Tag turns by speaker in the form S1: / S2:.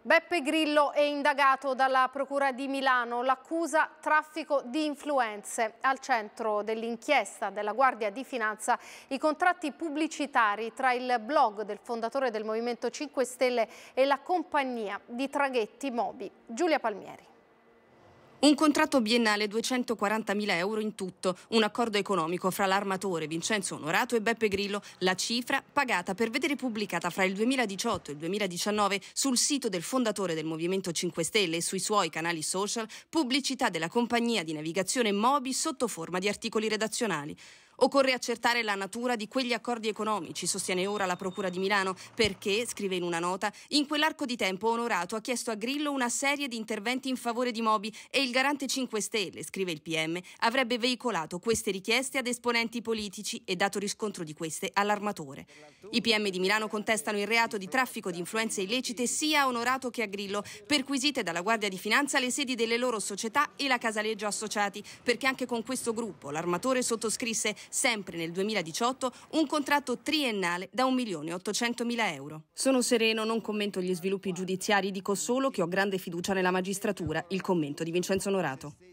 S1: Beppe Grillo è indagato dalla Procura di Milano, l'accusa traffico di influenze. Al centro dell'inchiesta della Guardia di Finanza i contratti pubblicitari tra il blog del fondatore del Movimento 5 Stelle e la compagnia di traghetti Mobi. Giulia Palmieri.
S2: Un contratto biennale 240.000 euro in tutto, un accordo economico fra l'armatore Vincenzo Onorato e Beppe Grillo, la cifra pagata per vedere pubblicata fra il 2018 e il 2019 sul sito del fondatore del Movimento 5 Stelle e sui suoi canali social pubblicità della compagnia di navigazione Mobi sotto forma di articoli redazionali. Occorre accertare la natura di quegli accordi economici, sostiene ora la Procura di Milano, perché, scrive in una nota, in quell'arco di tempo Onorato ha chiesto a Grillo una serie di interventi in favore di Mobi e il garante 5 Stelle, scrive il PM, avrebbe veicolato queste richieste ad esponenti politici e dato riscontro di queste all'armatore. I PM di Milano contestano il reato di traffico di influenze illecite sia a Onorato che a Grillo, perquisite dalla Guardia di Finanza le sedi delle loro società e la Casaleggio Associati, perché anche con questo gruppo l'armatore sottoscrisse sempre nel 2018, un contratto triennale da 1.800.000 euro. Sono sereno, non commento gli sviluppi giudiziari, dico solo che ho grande fiducia nella magistratura. Il commento di Vincenzo Norato.